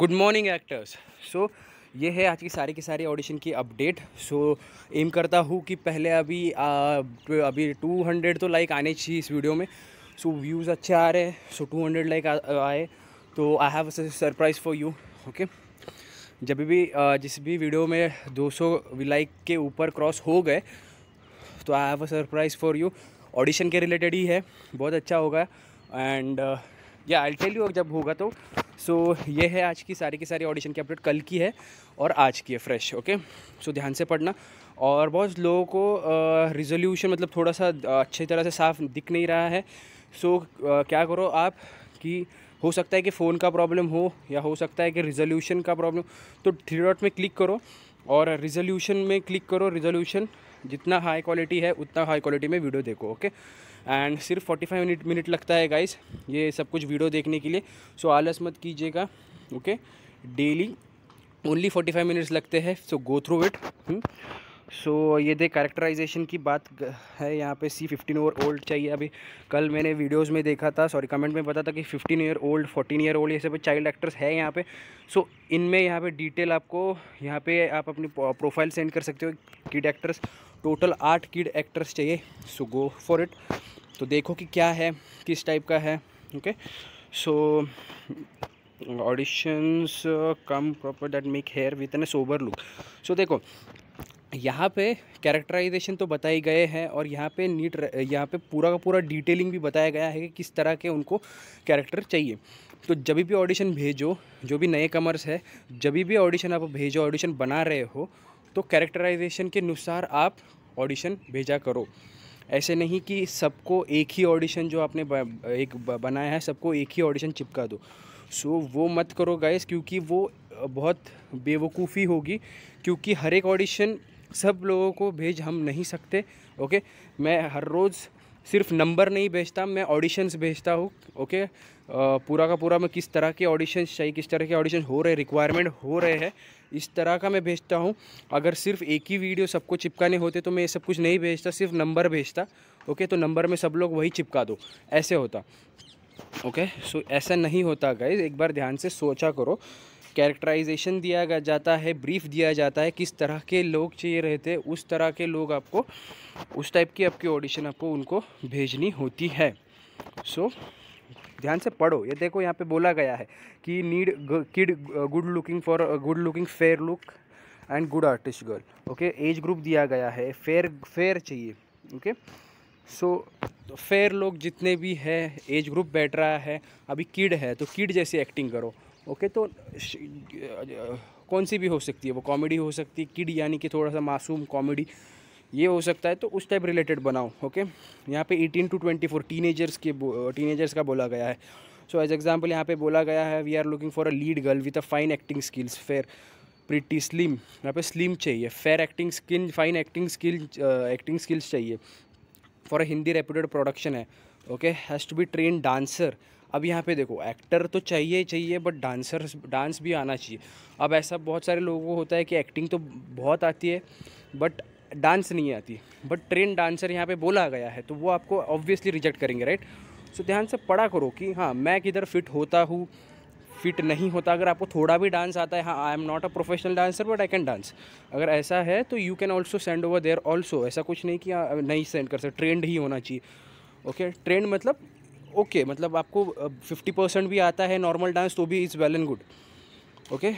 Good morning actors so ये है आज की सारी की सारी ऑडिशन की अपडेट सो so, एम करता हूँ कि पहले अभी आ, अभी 200 तो लाइक आने चाहिए इस वीडियो में सो so, व्यूज़ अच्छे आ रहे हैं सो so, 200 लाइक आए तो I have surprise for you okay जब भी जिस भी वीडियो में 200 लाइक के ऊपर क्रॉस हो गए तो I have a surprise for you audition के रिलेटेड ही है बहुत अच्छा होगा एंड या आई टेल यू जब होगा तो सो so, ये है आज की सारी की सारी ऑडिशन की अपडेट कल की है और आज की है फ्रेश ओके सो so, ध्यान से पढ़ना और बहुत लोगों को रिजोल्यूशन मतलब थोड़ा सा अच्छी तरह से साफ दिख नहीं रहा है सो so, क्या करो आप कि हो सकता है कि फ़ोन का प्रॉब्लम हो या हो सकता है कि रिजोल्यूशन का प्रॉब्लम तो थ्री डॉट में क्लिक करो और रिजोल्यूशन में क्लिक करो रिजोल्यूशन जितना हाई क्वालिटी है उतना हाई क्वालिटी में वीडियो देखो ओके okay? एंड सिर्फ 45 मिनट मिनट लगता है गाइस ये सब कुछ वीडियो देखने के लिए सो आलस मत कीजिएगा ओके डेली ओनली 45 मिनट्स लगते हैं सो गो थ्रू इट सो ये देख कैरेक्टराइजेशन की बात है यहाँ पे सी फिफ्टीन ईयर ओल्ड चाहिए अभी कल मैंने वीडियोस में देखा था सॉरी कमेंट में पता था कि fifteen year old 14 year old ये सब चाइल्ड एक्टर्स है यहाँ पे सो so, इनमें यहाँ पे डिटेल आपको यहाँ पे आप अपनी प्रोफाइल सेंड कर सकते हो किड एक्टर्स टोटल आठ किड एक्टर्स चाहिए सो गो फॉर इट तो देखो कि क्या है किस टाइप का है okay so auditions come proper date make hair with an sober look so देखो यहाँ पे कैरेक्टराइजेशन तो बताए गए हैं और यहाँ पे नीट यहाँ पे पूरा का पूरा डिटेलिंग भी बताया गया है कि किस तरह के उनको कैरेक्टर चाहिए तो जब भी ऑडिशन भेजो जो भी नए कमर्स है जब भी ऑडिशन आप भेजो ऑडिशन बना रहे हो तो कैरेक्टराइजेशन के अनुसार आप ऑडिशन भेजा करो ऐसे नहीं कि सबको एक ही ऑडिशन जो आपने एक बनाया है सबको एक ही ऑडिशन चिपका दो सो so, वो मत करो गाइस क्योंकि वो बहुत बेवकूफ़ी होगी क्योंकि हर एक ऑडिशन सब लोगों को भेज हम नहीं सकते ओके मैं हर रोज़ सिर्फ नंबर नहीं भेजता मैं ऑडिशंस भेजता हूँ ओके पूरा का पूरा मैं किस तरह के ऑडिशंस चाहिए किस तरह के ऑडिशन हो रहे रिक्वायरमेंट हो रहे हैं इस तरह का मैं भेजता हूँ अगर सिर्फ एक ही वीडियो सबको चिपकाने होते तो मैं ये सब कुछ नहीं भेजता सिर्फ नंबर भेजता ओके तो नंबर में सब लोग वही चिपका दो ऐसे होता ओके सो ऐसा नहीं होता गाइज एक बार ध्यान से सोचा करो कैरेक्टराइजेशन दिया जाता है ब्रीफ दिया जाता है किस तरह के लोग चाहिए रहते हैं उस तरह के लोग आपको उस टाइप की आपकी ऑडिशन आपको उनको भेजनी होती है सो so, ध्यान से पढ़ो ये देखो यहाँ पे बोला गया है कि need kid good looking for good looking fair look and good artist girl okay age group दिया गया है फेयर फेयर चाहिए ओके सो फेयर लोग जितने भी है एज ग्रुप बैठ रहा है अभी किड है तो किड जैसी एक्टिंग करो ओके तो कौन सी भी हो सकती है वो कॉमेडी हो सकती है किड यानी कि थोड़ा सा मासूम कॉमेडी ये हो सकता है तो उस टाइप रिलेटेड बनाओ ओके यहाँ पे 18 टू 24 टीनेजर्स के टीनेजर्स का बोला गया है सो एज एग्जाम्पल यहाँ पे बोला गया है we are looking for a lead girl with a fine acting skills fair pretty slim यहाँ पे स्लिम चाहिए fair acting skill fine acting skill acting skills चाहिए for a Hindi reputed production है okay has to be train dancer अब यहाँ पे देखो actor तो चाहिए ही चाहिए बट डांसर डांस भी आना चाहिए अब ऐसा बहुत सारे लोगों को होता है कि एक्टिंग तो बहुत आती है बट डांस नहीं आती बट ट्रेन डांसर यहाँ पे बोला गया है तो वो आपको ऑब्वियसली रिजेक्ट करेंगे राइट सो ध्यान से पढ़ा करो कि हाँ मैं किधर फिट होता हूँ फिट नहीं होता अगर आपको थोड़ा भी डांस आता है हाँ I am not a professional dancer but I can dance अगर ऐसा है तो you can also send over there also ऐसा कुछ नहीं कि हाँ, नहीं सेंड कर सकते ट्रेंड ही होना चाहिए ओके ट्रेंड मतलब ओके okay, मतलब आपको फिफ्टी परसेंट भी आता है नॉर्मल डांस तो भी is well and good okay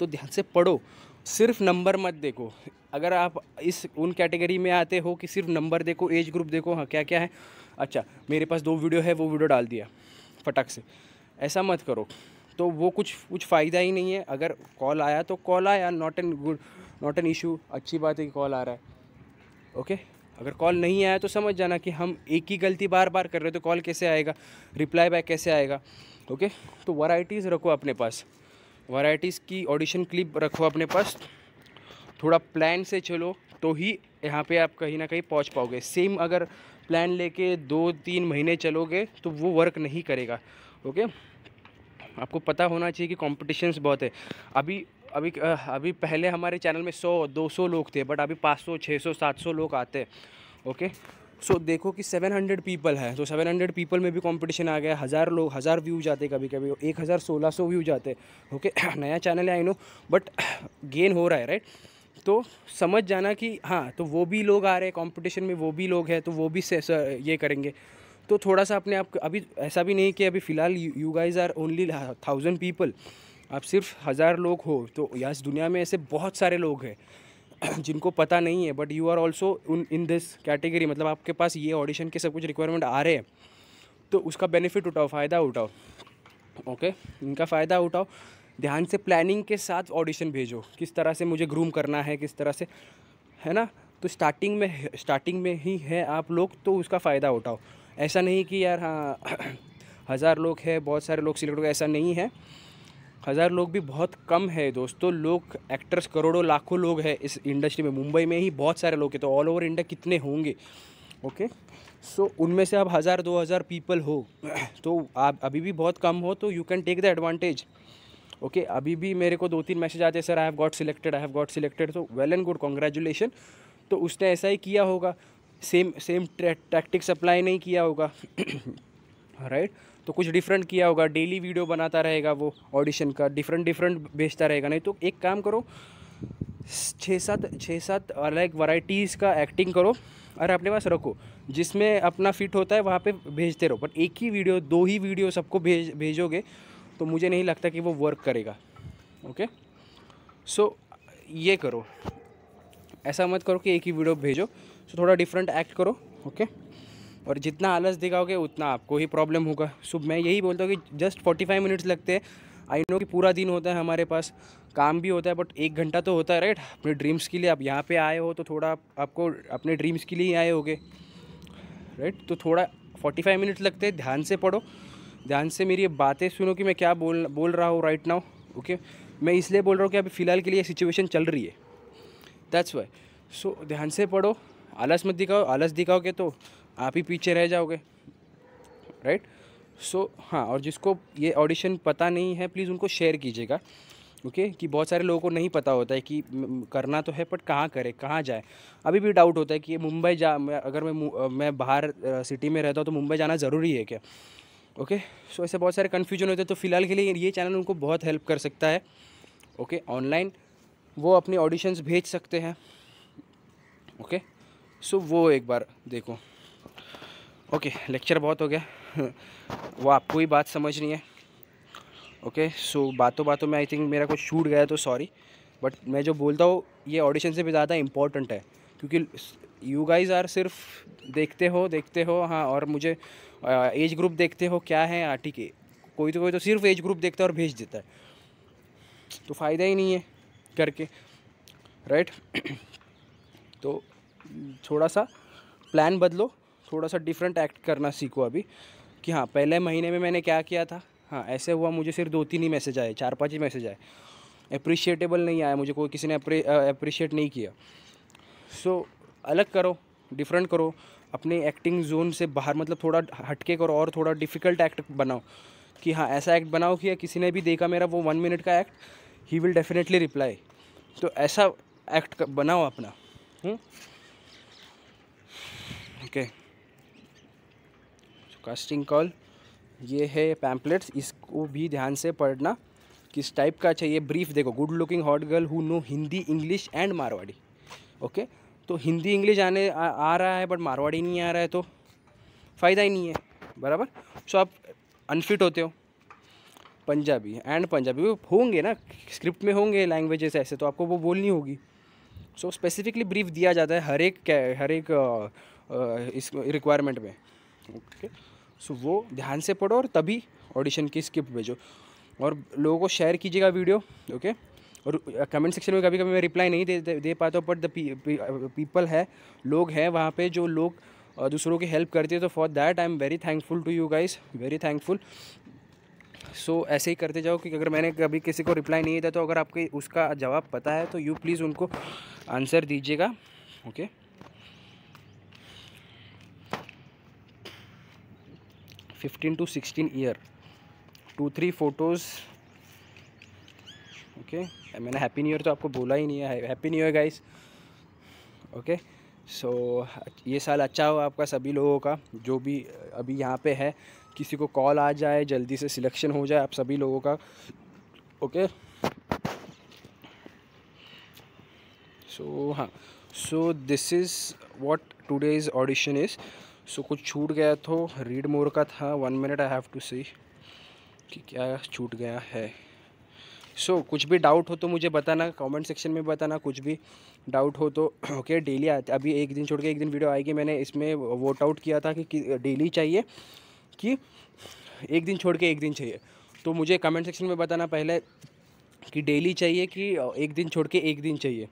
तो ध्यान से पढ़ो सिर्फ नंबर मत देखो अगर आप इस उन कैटेगरी में आते हो कि सिर्फ नंबर देखो एज ग्रुप देखो हाँ क्या क्या है अच्छा मेरे पास दो वीडियो है वो वीडियो डाल दिया फटक से ऐसा मत करो तो वो कुछ कुछ फ़ायदा ही नहीं है अगर कॉल आया तो कॉल आया not an good not an issue अच्छी बात है कि कॉल आ रहा है ओके अगर कॉल नहीं आया तो समझ जाना कि हम एक ही गलती बार बार कर रहे हैं तो कॉल कैसे आएगा रिप्लाई बैक कैसे आएगा ओके तो वराइटीज़ रखो अपने पास वराइटीज़ की ऑडिशन क्लिप रखो अपने पास थोड़ा प्लान से चलो तो ही यहाँ पे आप कहीं ना कहीं पहुँच पाओगे सेम अगर प्लान लेके दो तीन महीने चलोगे तो वो वर्क नहीं करेगा ओके आपको पता होना चाहिए कि कॉम्पिटिशन्स बहुत है अभी अभी अभी पहले हमारे चैनल में 100 200 लोग थे बट अभी 500 600 700 लोग आते ओके सो so, देखो कि 700 पीपल है तो 700 पीपल में भी कंपटीशन आ गया हज़ार लोग हज़ार व्यू जाते कभी कभी एक हज़ार सोलह सौ व्यू जाते ओके नया चैनल है आई नो बट गेन हो रहा है राइट तो समझ जाना कि हाँ तो वो भी लोग आ रहे हैं कॉम्पिटिशन में वो भी लोग हैं तो वो भी से, से, ये करेंगे तो थोड़ा सा अपने आप अभी ऐसा भी नहीं कि अभी फ़िलहाल you guys are only thousand people आप सिर्फ हज़ार लोग हो तो यहाँ इस दुनिया में ऐसे बहुत सारे लोग हैं जिनको पता नहीं है but you are also in this category मतलब आपके पास ये ऑडिशन के सब कुछ रिक्वायरमेंट आ रहे हैं तो उसका बेनिफिट उठाओ फ़ायदा उठाओ ओके इनका फ़ायदा उठाओ ध्यान से प्लानिंग के साथ ऑडिशन भेजो किस तरह से मुझे ग्रूम करना है किस तरह से है ना तो स्टार्टिंग में स्टार्टिंग में ही है आप लोग तो उसका फ़ायदा उठाओ ऐसा नहीं कि यार हाँ हज़ार लोग है बहुत सारे लोग सिलेक्ट हो गए ऐसा नहीं है हज़ार लोग भी बहुत कम है दोस्तों लोग एक्टर्स करोड़ों लाखों लोग हैं इस इंडस्ट्री में मुंबई में ही बहुत सारे लोग हैं तो ऑल ओवर इंडिया कितने होंगे ओके सो so, उनमें से आप हज़ार दो हज़ार पीपल हो तो आप अभी भी बहुत कम हो तो you can take the advantage okay अभी भी मेरे को दो तीन मैसेज आते हैं sir I have got selected I have got selected तो वेल एंड गुड कॉन्ग्रेचुलेशन तो उसने ऐसा ही किया होगा सेम सेम टैक्टिक्स अप्लाई नहीं किया होगा राइट right? तो कुछ डिफरेंट किया होगा डेली वीडियो बनाता रहेगा वो ऑडिशन का डिफरेंट डिफरेंट भेजता रहेगा नहीं तो एक काम करो छः सात छः सात अलग वराइटीज़ का एक्टिंग करो और अपने पास रखो जिसमें अपना फिट होता है वहाँ पे भेजते रहो पर एक ही वीडियो दो ही वीडियो सबको भेज भेजोगे तो मुझे नहीं लगता कि वो वर्क करेगा ओके सो so, ये करो ऐसा मत करो कि एक ही वीडियो भेजो सो so, थोड़ा डिफरेंट एक्ट करो ओके okay? और जितना आलस दिखाओगे उतना आपको ही प्रॉब्लम होगा सो मैं यही बोलता हूँ कि जस्ट फोर्टी फाइव मिनट्स लगते हैं आई नो कि पूरा दिन होता है हमारे पास काम भी होता है बट एक घंटा तो होता है राइट अपने ड्रीम्स के लिए आप यहाँ पे आए हो तो थोड़ा आपको अपने ड्रीम्स के लिए ही आए होगे राइट तो थोड़ा फोर्टी फाइव मिनट्स लगते हैं ध्यान से पढ़ो ध्यान से मेरी बातें सुनो कि मैं क्या बोल बोल रहा हूँ राइट नाउ ओके मैं इसलिए बोल रहा हूँ कि अभी फ़िलहाल के लिए सिचुएशन चल रही है दैट्स वाई सो ध्यान से पढ़ो आलस मत दिखाओ आलस दिखाओगे तो आप ही पीछे रह जाओगे राइट सो so, हाँ और जिसको ये ऑडिशन पता नहीं है प्लीज़ उनको शेयर कीजिएगा ओके okay? कि बहुत सारे लोगों को नहीं पता होता है कि करना तो है बट कहाँ करें कहाँ जाए अभी भी डाउट होता है कि मुंबई जा मैं अगर मैं मैं बाहर सिटी में रहता हूँ तो मुंबई जाना ज़रूरी है क्या ओके okay? सो so, ऐसे बहुत सारे कन्फ्यूजन होते हैं तो फिलहाल के लिए ये चैनल उनको बहुत हेल्प कर सकता है ओके okay? ऑनलाइन वो अपने ऑडिशंस भेज सकते हैं ओके सो so, वो एक बार देखो ओके लेक्चर बहुत हो गया वो आपको ही बात समझ नहीं है ओके सो बातों बातों में आई थिंक मेरा कुछ छूट गया तो सॉरी बट मैं जो बोलता हूँ ये ऑडिशन से भी ज़्यादा इम्पॉर्टेंट है क्योंकि यू गाइज आर सिर्फ देखते हो देखते हो हाँ और मुझे एज ग्रुप देखते हो क्या है आर टी के कोई तो कोई तो सिर्फ एज ग्रुप देखता है और भेज देता है तो फ़ायदा ही नहीं है करके राइट तो थोड़ा सा प्लान बदलो थोड़ा सा डिफरेंट एक्ट करना सीखो अभी कि हाँ पहले महीने में मैंने क्या किया था हाँ ऐसे हुआ मुझे सिर्फ दो तीन ही मैसेज आए चार पाँच ही मैसेज आए अप्रिशिएटेबल नहीं आया मुझे कोई किसी ने अप्रिशिएट नहीं किया सो so, अलग करो डिफरेंट करो अपने एक्टिंग जोन से बाहर मतलब थोड़ा हटके करो और थोड़ा डिफ़िकल्ट एक्ट बनाओ कि हाँ ऐसा एक्ट बनाओ कि किसी ने भी देखा मेरा वो वन मिनट का एक्ट ही विल डेफिनेटली रिप्लाई तो ऐसा एक्ट बनाओ अपना okay hmm? okay. Casting call ये है पैम्पलेट्स इसको भी ध्यान से पढ़ना किस टाइप का चाहिए ब्रीफ देखो good looking hot girl who know Hindi English and Marwari okay तो हिंदी इंग्लिश आने आ, आ रहा है बट मारवाड़ी नहीं आ रहा है तो फ़ायदा ही नहीं है बराबर सो आप अनफिट होते हो पंजाबी एंड पंजाबी वो होंगे ना स्क्रिप्ट में होंगे लैंग्वेजेस ऐसे तो आपको वो बोलनी होगी सो स्पेसिफिकली ब्रीफ दिया जाता है हर एक हर एक इस रिक्वायरमेंट में ओके okay. सो वो ध्यान से पढ़ो और तभी ऑडिशन की स्क्रिप्ट भेजो और लोगों को शेयर कीजिएगा वीडियो ओके और कमेंट uh, सेक्शन में कभी कभी मैं रिप्लाई नहीं दे दे, दे पाता हूँ बट दी पीपल है लोग हैं वहाँ पे जो लोग uh, दूसरों की हेल्प करते हैं तो for that I am very thankful to you guys very thankful so ऐसे ही करते जाओ कि अगर मैंने कभी किसी को रिप्लाई नहीं दिया तो अगर आपके उसका जवाब पता है तो यू प्लीज़ उनको आंसर दीजिएगा okay okay? Fifteen to sixteen year two three photos okay मैंने हैप्पी न्यू ईयर तो आपको बोला ही नहीं है happy new year guys okay so ये साल अच्छा हो आपका सभी लोगों का जो भी अभी यहाँ पे है किसी को कॉल आ जाए जल्दी से सिलेक्शन हो जाए आप सभी लोगों का ओके सो हाँ so this is what today's audition is so कुछ छूट गया तो रीड मोर का था one minute I have to see कि क्या छूट गया है सो so, कुछ भी डाउट हो तो मुझे बताना कमेंट सेक्शन में बताना कुछ भी डाउट हो तो ओके डेली आते अभी एक दिन छोड़ के एक दिन वीडियो आएगी मैंने इसमें वोट आउट किया था कि डेली चाहिए कि एक दिन छोड़ के एक दिन चाहिए तो मुझे कमेंट सेक्शन में बताना पहले कि डेली चाहिए कि एक दिन छोड़ के एक दिन चाहिए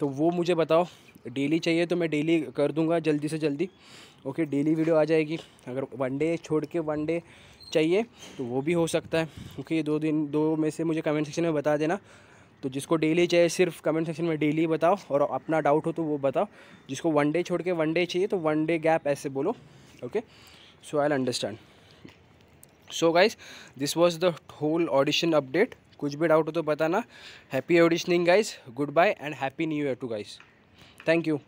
तो वो मुझे बताओ डेली चाहिए तो मैं डेली कर दूँगा जल्दी से जल्दी ओके डेली वीडियो आ जाएगी अगर वन डे छोड़ के वन डे चाहिए तो वो भी हो सकता है ओके ये दो दिन दो में से मुझे कमेंट सेक्शन में बता देना तो जिसको डेली चाहिए सिर्फ कमेंट सेक्शन में डेली बताओ और अपना डाउट हो तो वो बताओ जिसको वन डे छोड़ के वन डे चाहिए तो वन डे गैप ऐसे बोलो okay so I understand so guys this was the whole audition update कुछ भी डाउट हो तो बताना happy auditioning guys goodbye and happy new year to guys thank you